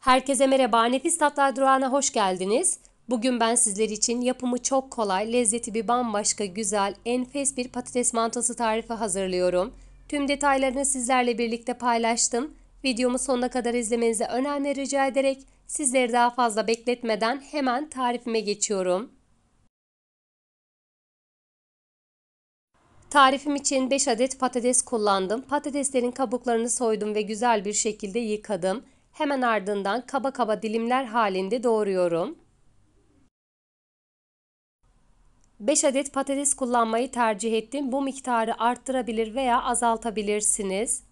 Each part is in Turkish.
Herkese merhaba, Nefis Tatlar Durağı'na hoş geldiniz. Bugün ben sizler için yapımı çok kolay, lezzeti bir bambaşka güzel, enfes bir patates mantosu tarifi hazırlıyorum. Tüm detaylarını sizlerle birlikte paylaştım. Videomu sonuna kadar izlemenizi önemli rica ederek sizleri daha fazla bekletmeden hemen tarifime geçiyorum. Tarifim için 5 adet patates kullandım. Patateslerin kabuklarını soydum ve güzel bir şekilde yıkadım. Hemen ardından kaba kaba dilimler halinde doğruyorum. 5 adet patates kullanmayı tercih ettim. Bu miktarı arttırabilir veya azaltabilirsiniz.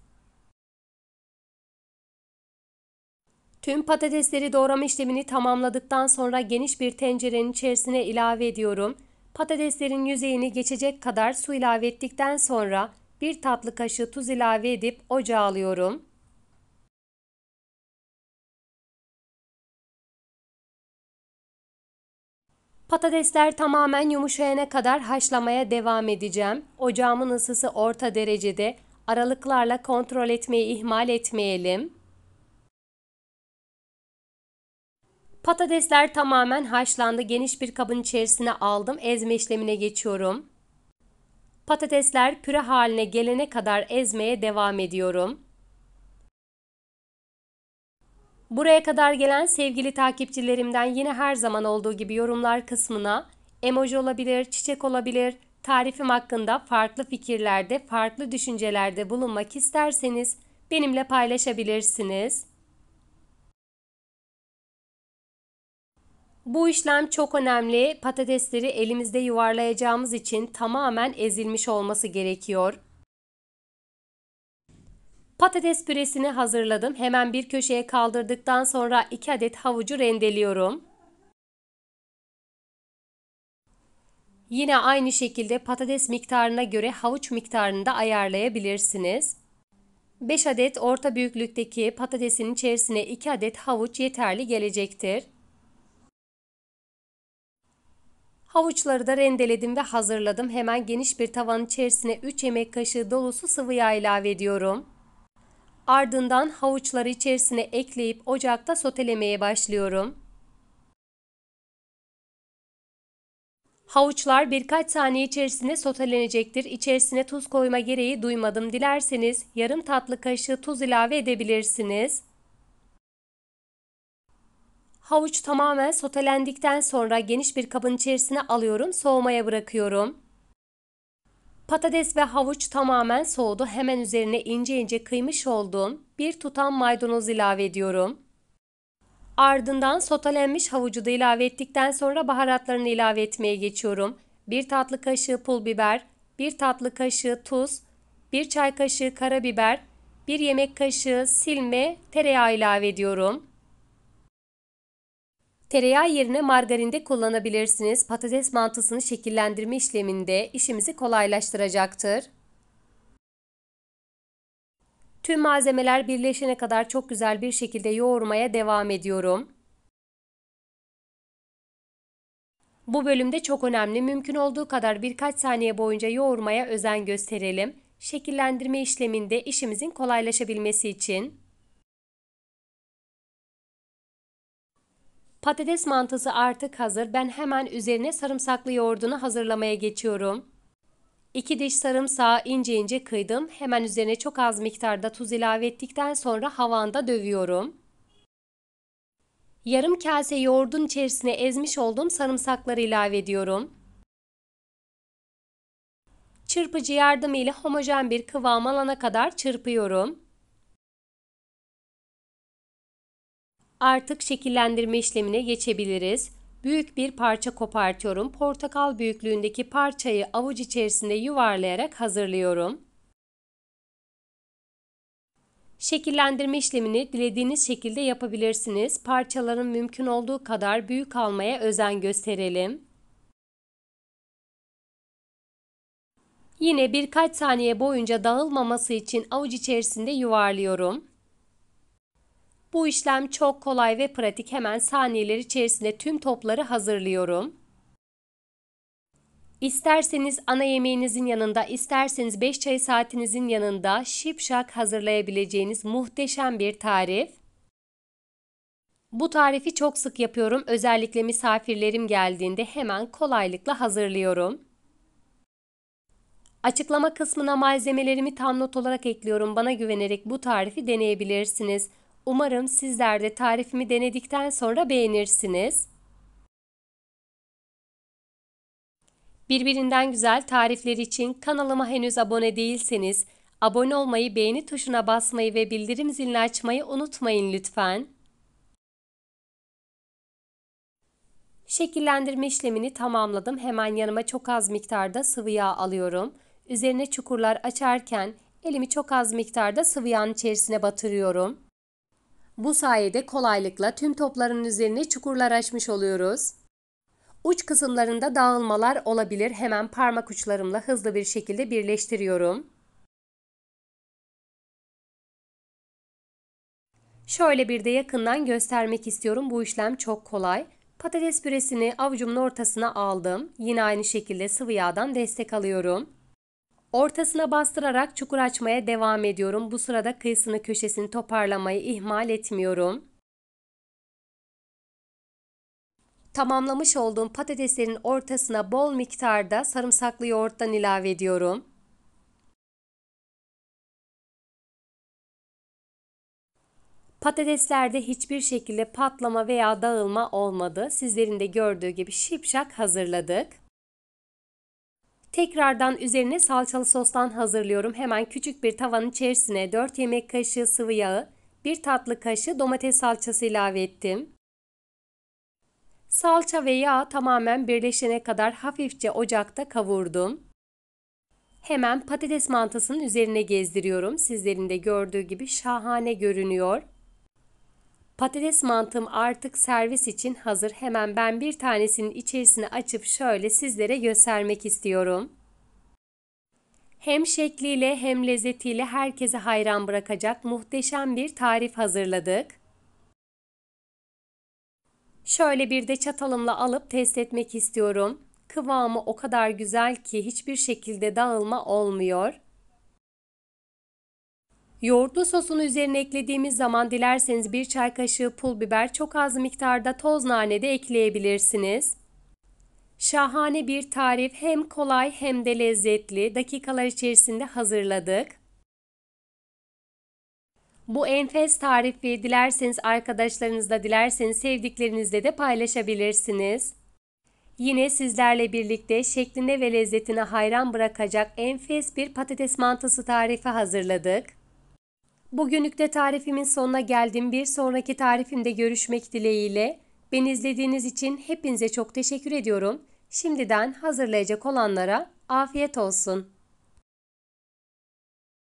Tüm patatesleri doğrama işlemini tamamladıktan sonra geniş bir tencerenin içerisine ilave ediyorum. Patateslerin yüzeyini geçecek kadar su ilave ettikten sonra bir tatlı kaşığı tuz ilave edip ocağa alıyorum. Patatesler tamamen yumuşayana kadar haşlamaya devam edeceğim. Ocağımın ısısı orta derecede. Aralıklarla kontrol etmeyi ihmal etmeyelim. Patatesler tamamen haşlandı. Geniş bir kabın içerisine aldım. Ezme işlemine geçiyorum. Patatesler püre haline gelene kadar ezmeye devam ediyorum. Buraya kadar gelen sevgili takipçilerimden yine her zaman olduğu gibi yorumlar kısmına emoji olabilir, çiçek olabilir, tarifim hakkında farklı fikirlerde, farklı düşüncelerde bulunmak isterseniz benimle paylaşabilirsiniz. Bu işlem çok önemli. Patatesleri elimizde yuvarlayacağımız için tamamen ezilmiş olması gerekiyor. Patates püresini hazırladım. Hemen bir köşeye kaldırdıktan sonra 2 adet havucu rendeliyorum. Yine aynı şekilde patates miktarına göre havuç miktarını da ayarlayabilirsiniz. 5 adet orta büyüklükteki patatesin içerisine 2 adet havuç yeterli gelecektir. Havuçları da rendeledim ve hazırladım. Hemen geniş bir tavanın içerisine 3 yemek kaşığı dolusu sıvı yağ ilave ediyorum. Ardından havuçları içerisine ekleyip ocakta sotelemeye başlıyorum. Havuçlar birkaç saniye içerisinde sotelenecektir. İçerisine tuz koyma gereği duymadım. Dilerseniz yarım tatlı kaşığı tuz ilave edebilirsiniz. Havuç tamamen sotelendikten sonra geniş bir kabın içerisine alıyorum, soğumaya bırakıyorum. Patates ve havuç tamamen soğudu. Hemen üzerine ince ince kıymış olduğum bir tutam maydanoz ilave ediyorum. Ardından sotalenmiş havucu da ilave ettikten sonra baharatlarını ilave etmeye geçiyorum. Bir tatlı kaşığı pul biber, bir tatlı kaşığı tuz, bir çay kaşığı karabiber, bir yemek kaşığı silme tereyağı ilave ediyorum. Tereyağı yerine margarinde kullanabilirsiniz. Patates mantısını şekillendirme işleminde işimizi kolaylaştıracaktır. Tüm malzemeler birleşene kadar çok güzel bir şekilde yoğurmaya devam ediyorum. Bu bölümde çok önemli. Mümkün olduğu kadar birkaç saniye boyunca yoğurmaya özen gösterelim. Şekillendirme işleminde işimizin kolaylaşabilmesi için. Patates mantısı artık hazır. Ben hemen üzerine sarımsaklı yoğurdunu hazırlamaya geçiyorum. 2 diş sarımsağı ince ince kıydım. Hemen üzerine çok az miktarda tuz ilave ettikten sonra havanda dövüyorum. Yarım kase yoğurdun içerisine ezmiş olduğum sarımsakları ilave ediyorum. Çırpıcı yardımıyla homojen bir kıvam alana kadar çırpıyorum. Artık şekillendirme işlemine geçebiliriz. Büyük bir parça kopartıyorum. Portakal büyüklüğündeki parçayı avuç içerisinde yuvarlayarak hazırlıyorum. Şekillendirme işlemini dilediğiniz şekilde yapabilirsiniz. Parçaların mümkün olduğu kadar büyük almaya özen gösterelim. Yine birkaç saniye boyunca dağılmaması için avuç içerisinde yuvarlıyorum. Bu işlem çok kolay ve pratik. Hemen saniyeler içerisinde tüm topları hazırlıyorum. İsterseniz ana yemeğinizin yanında, isterseniz 5 çay saatinizin yanında şipşak hazırlayabileceğiniz muhteşem bir tarif. Bu tarifi çok sık yapıyorum. Özellikle misafirlerim geldiğinde hemen kolaylıkla hazırlıyorum. Açıklama kısmına malzemelerimi tam not olarak ekliyorum. Bana güvenerek bu tarifi deneyebilirsiniz. Umarım sizler de tarifimi denedikten sonra beğenirsiniz. Birbirinden güzel tarifler için kanalıma henüz abone değilseniz abone olmayı, beğeni tuşuna basmayı ve bildirim zilini açmayı unutmayın lütfen. Şekillendirme işlemini tamamladım. Hemen yanıma çok az miktarda sıvı yağ alıyorum. Üzerine çukurlar açarken elimi çok az miktarda sıvı yağın içerisine batırıyorum. Bu sayede kolaylıkla tüm topların üzerine çukurlar açmış oluyoruz. Uç kısımlarında dağılmalar olabilir. Hemen parmak uçlarımla hızlı bir şekilde birleştiriyorum. Şöyle bir de yakından göstermek istiyorum. Bu işlem çok kolay. Patates püresini avucumun ortasına aldım. Yine aynı şekilde sıvı yağdan destek alıyorum. Ortasına bastırarak çukur açmaya devam ediyorum. Bu sırada kıyısını köşesini toparlamayı ihmal etmiyorum. Tamamlamış olduğum patateslerin ortasına bol miktarda sarımsaklı yoğurttan ilave ediyorum. Patateslerde hiçbir şekilde patlama veya dağılma olmadı. Sizlerin de gördüğü gibi şipşak hazırladık. Tekrardan üzerine salçalı sostan hazırlıyorum. Hemen küçük bir tavanın içerisine 4 yemek kaşığı sıvı yağı, 1 tatlı kaşığı domates salçası ilave ettim. Salça ve yağ tamamen birleşene kadar hafifçe ocakta kavurdum. Hemen patates mantasının üzerine gezdiriyorum. Sizlerin de gördüğü gibi şahane görünüyor. Patates mantım artık servis için hazır. Hemen ben bir tanesinin içerisini açıp şöyle sizlere göstermek istiyorum. Hem şekliyle hem lezzetiyle herkese hayran bırakacak muhteşem bir tarif hazırladık. Şöyle bir de çatalımla alıp test etmek istiyorum. Kıvamı o kadar güzel ki hiçbir şekilde dağılma olmuyor. Yoğurtlu sosun üzerine eklediğimiz zaman dilerseniz bir çay kaşığı pul biber çok az miktarda toz nane de ekleyebilirsiniz. Şahane bir tarif hem kolay hem de lezzetli dakikalar içerisinde hazırladık. Bu enfes tarifi dilerseniz arkadaşlarınızla dilerseniz sevdiklerinizle de paylaşabilirsiniz. Yine sizlerle birlikte şekline ve lezzetine hayran bırakacak enfes bir patates mantısı tarifi hazırladık. Bugünlük de tarifimin sonuna geldim. Bir sonraki tarifimde görüşmek dileğiyle. Beni izlediğiniz için hepinize çok teşekkür ediyorum. Şimdiden hazırlayacak olanlara afiyet olsun.